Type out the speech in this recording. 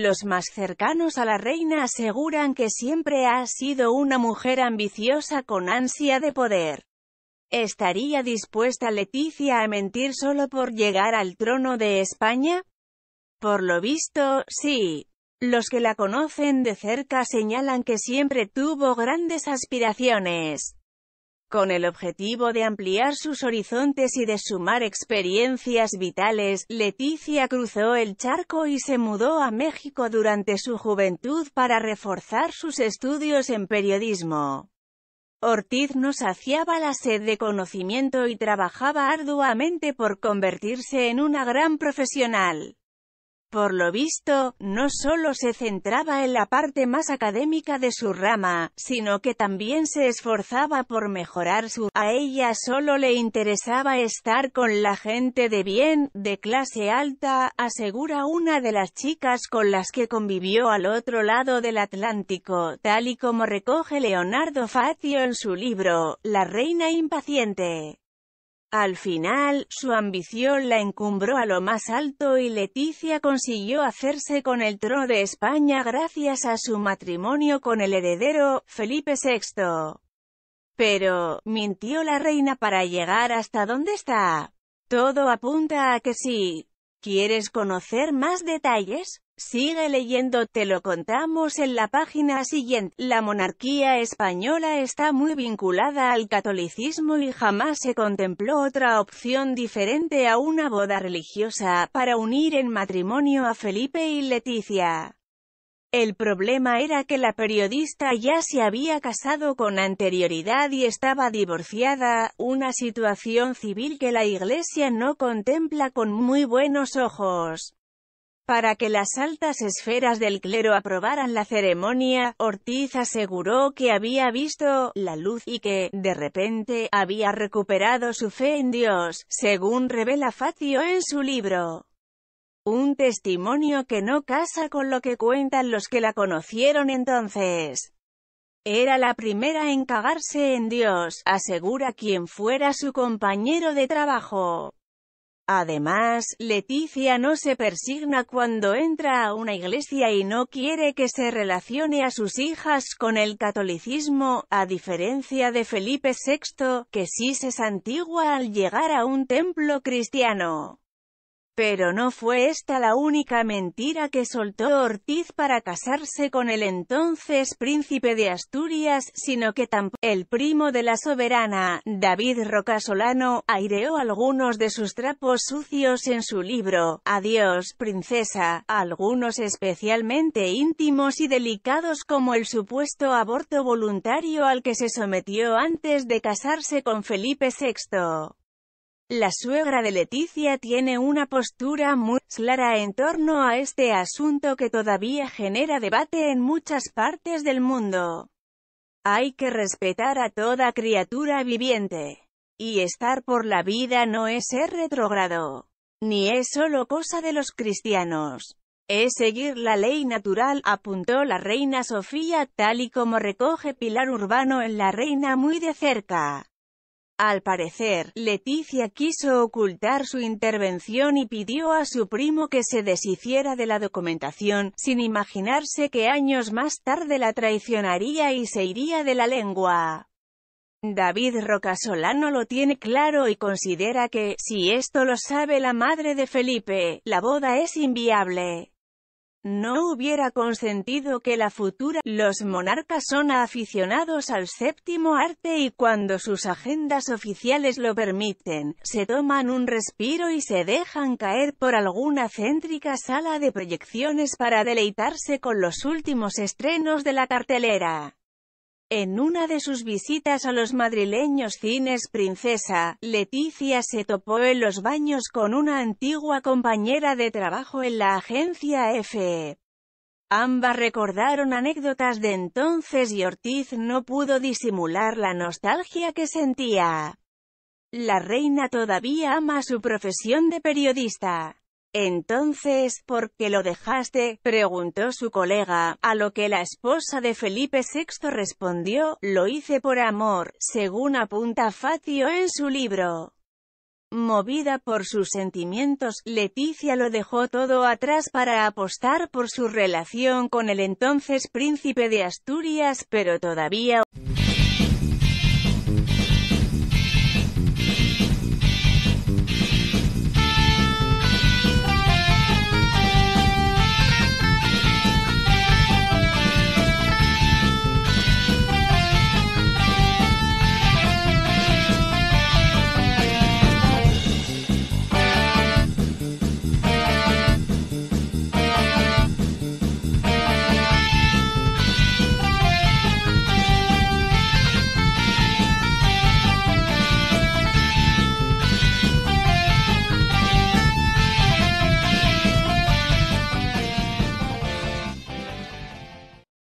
Los más cercanos a la reina aseguran que siempre ha sido una mujer ambiciosa con ansia de poder. ¿Estaría dispuesta Leticia a mentir solo por llegar al trono de España? Por lo visto, sí. Los que la conocen de cerca señalan que siempre tuvo grandes aspiraciones con el objetivo de ampliar sus horizontes y de sumar experiencias vitales, Leticia cruzó el charco y se mudó a México durante su juventud para reforzar sus estudios en periodismo. Ortiz no saciaba la sed de conocimiento y trabajaba arduamente por convertirse en una gran profesional. Por lo visto, no solo se centraba en la parte más académica de su rama, sino que también se esforzaba por mejorar su... A ella solo le interesaba estar con la gente de bien, de clase alta, asegura una de las chicas con las que convivió al otro lado del Atlántico, tal y como recoge Leonardo Facio en su libro, La Reina Impaciente. Al final, su ambición la encumbró a lo más alto y Leticia consiguió hacerse con el trono de España gracias a su matrimonio con el heredero, Felipe VI. Pero, mintió la reina para llegar hasta dónde está. Todo apunta a que sí. ¿Quieres conocer más detalles? Sigue leyendo, te lo contamos en la página siguiente. La monarquía española está muy vinculada al catolicismo y jamás se contempló otra opción diferente a una boda religiosa, para unir en matrimonio a Felipe y Leticia. El problema era que la periodista ya se había casado con anterioridad y estaba divorciada, una situación civil que la Iglesia no contempla con muy buenos ojos. Para que las altas esferas del clero aprobaran la ceremonia, Ortiz aseguró que había visto la luz y que, de repente, había recuperado su fe en Dios, según revela Facio en su libro. Un testimonio que no casa con lo que cuentan los que la conocieron entonces. Era la primera en cagarse en Dios, asegura quien fuera su compañero de trabajo. Además, Leticia no se persigna cuando entra a una iglesia y no quiere que se relacione a sus hijas con el catolicismo, a diferencia de Felipe VI, que sí se santigua al llegar a un templo cristiano. Pero no fue esta la única mentira que soltó Ortiz para casarse con el entonces príncipe de Asturias, sino que tampoco el primo de la soberana, David Rocasolano, aireó algunos de sus trapos sucios en su libro, Adiós, princesa, algunos especialmente íntimos y delicados como el supuesto aborto voluntario al que se sometió antes de casarse con Felipe VI. La suegra de Leticia tiene una postura muy clara en torno a este asunto que todavía genera debate en muchas partes del mundo. Hay que respetar a toda criatura viviente. Y estar por la vida no es ser retrógrado. Ni es solo cosa de los cristianos. Es seguir la ley natural, apuntó la reina Sofía, tal y como recoge Pilar Urbano en La Reina muy de cerca. Al parecer, Leticia quiso ocultar su intervención y pidió a su primo que se deshiciera de la documentación, sin imaginarse que años más tarde la traicionaría y se iría de la lengua. David Rocasolano lo tiene claro y considera que, si esto lo sabe la madre de Felipe, la boda es inviable no hubiera consentido que la futura. Los monarcas son aficionados al séptimo arte y cuando sus agendas oficiales lo permiten, se toman un respiro y se dejan caer por alguna céntrica sala de proyecciones para deleitarse con los últimos estrenos de la cartelera. En una de sus visitas a los madrileños cines Princesa, Leticia se topó en los baños con una antigua compañera de trabajo en la agencia F. Ambas recordaron anécdotas de entonces y Ortiz no pudo disimular la nostalgia que sentía. La reina todavía ama su profesión de periodista. Entonces, ¿por qué lo dejaste? preguntó su colega, a lo que la esposa de Felipe VI respondió, lo hice por amor, según apunta Facio en su libro. Movida por sus sentimientos, Leticia lo dejó todo atrás para apostar por su relación con el entonces príncipe de Asturias, pero todavía...